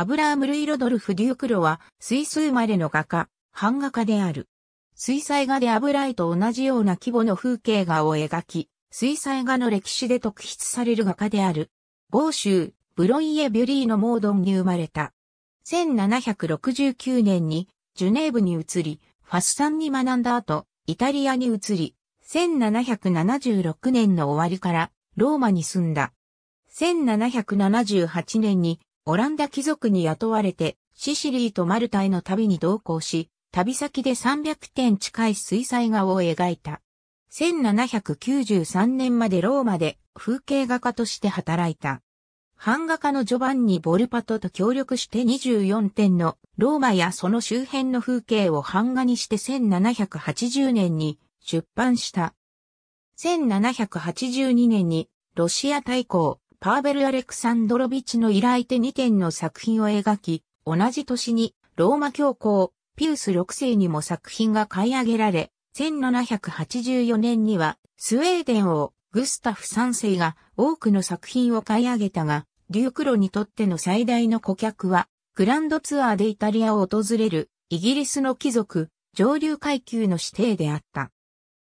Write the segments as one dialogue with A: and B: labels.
A: アブラーム・ルイ・ロドルフ・デュークロは、スイス生まれの画家、版画家である。水彩画で油絵と同じような規模の風景画を描き、水彩画の歴史で特筆される画家である。豪州、ブロイエ・ビュリーのモードンに生まれた。1769年に、ジュネーブに移り、ファスさんに学んだ後、イタリアに移り、1776年の終わりから、ローマに住んだ。1778年にオランダ貴族に雇われて、シシリーとマルタへの旅に同行し、旅先で300点近い水彩画を描いた。1793年までローマで風景画家として働いた。版画家のジョバンニ・ボルパトと協力して24点のローマやその周辺の風景を版画にして1780年に出版した。1782年にロシア大公パーベル・アレクサンドロビッチの依頼手2点の作品を描き、同じ年にローマ教皇、ピウス6世にも作品が買い上げられ、1784年にはスウェーデン王、グスタフ3世が多くの作品を買い上げたが、デュークロにとっての最大の顧客は、グランドツアーでイタリアを訪れるイギリスの貴族、上流階級の指定であった。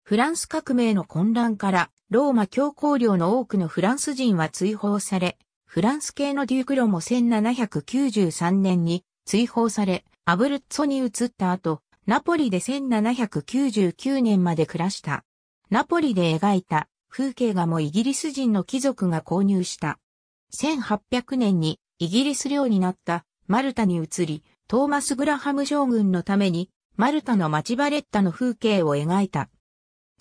A: フランス革命の混乱から、ローマ教皇領の多くのフランス人は追放され、フランス系のデュークロも1793年に追放され、アブルッツォに移った後、ナポリで1799年まで暮らした。ナポリで描いた風景画もイギリス人の貴族が購入した。1800年にイギリス領になったマルタに移り、トーマス・グラハム将軍のためにマルタのマチバレッタの風景を描いた。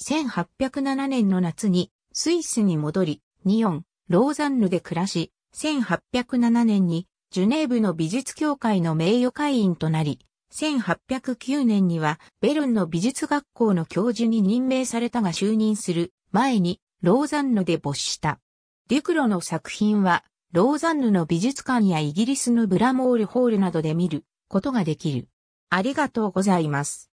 A: 1807年の夏にスイスに戻り、ニオン、ローザンヌで暮らし、1807年にジュネーブの美術協会の名誉会員となり、1809年にはベルンの美術学校の教授に任命されたが就任する前にローザンヌで没した。デュクロの作品はローザンヌの美術館やイギリスのブラモールホールなどで見ることができる。ありがとうございます。